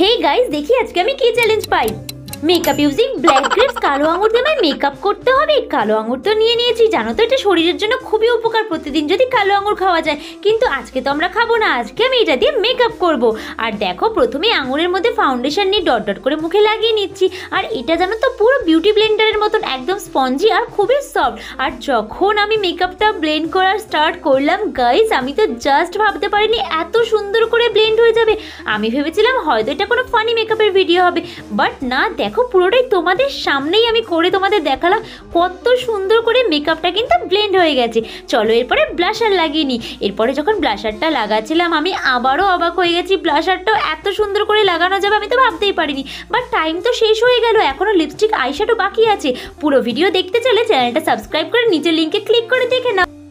hey guys দেখি আজকে আমি কি চ্যালেঞ্জ পাই মেকআপ ইউজিং ব্ল্যাক গ্রেপস কালো আঙুর দিয়ে আমায় মেকআপ করতে হবে কালো আঙুর তো নিয়ে নিয়েছি জানো তো এটা শরীরের জন্য খুবই উপকার প্রতিদিন যদি কালো আঙুর খাওয়া যায় কিন্তু আজকে তো আমরা খাবো না আজকে আমি এটা দিয়ে মেকআপ করব আর দেখো প্রথমে আঙুরের মধ্যে ফাউন্ডেশন নিয়ে ডট ডট করে মুখে লাগিয়ে নিচ্ছি আর এটা জানো তো পুরো বিউটি ব্লেন্ডারের মতন একদম স্পঞ্জি আর খুবই সফট আর যখন আমি মেকআপটা ব্লেন্ড করার স্টার্ট করলাম গাইজ আমি তো জাস্ট ভাবতে পারিনি এত সুন্দর করে ব্লেন্ড হয়ে যাবে আমি ভেবেছিলাম হয়তো এটা কোনো ফানি মেকআপের ভিডিও হবে বাট না দেখো দেখো পুরোটাই তোমাদের সামনেই আমি করে তোমাদের দেখালাম কত সুন্দর করে মেকআপটা কিন্তু ব্লেন্ড হয়ে গেছে চলো এরপরে ব্লাশার লাগিয়ে নিই এরপরে যখন ব্লাশারটা লাগাচ্ছিলাম আমি আবারও অবাক হয়ে গেছি ব্লাশারটাও এত সুন্দর করে লাগানো যাবে আমি তো ভাবতেই পারিনি বাট টাইম তো শেষ হয়ে গেল এখনও লিপস্টিক আইশ্যাডো বাকি আছে পুরো ভিডিও দেখতে চাইলে চ্যানেলটা সাবস্ক্রাইব করে নিচের লিঙ্কে ক্লিক করে দেখে নাও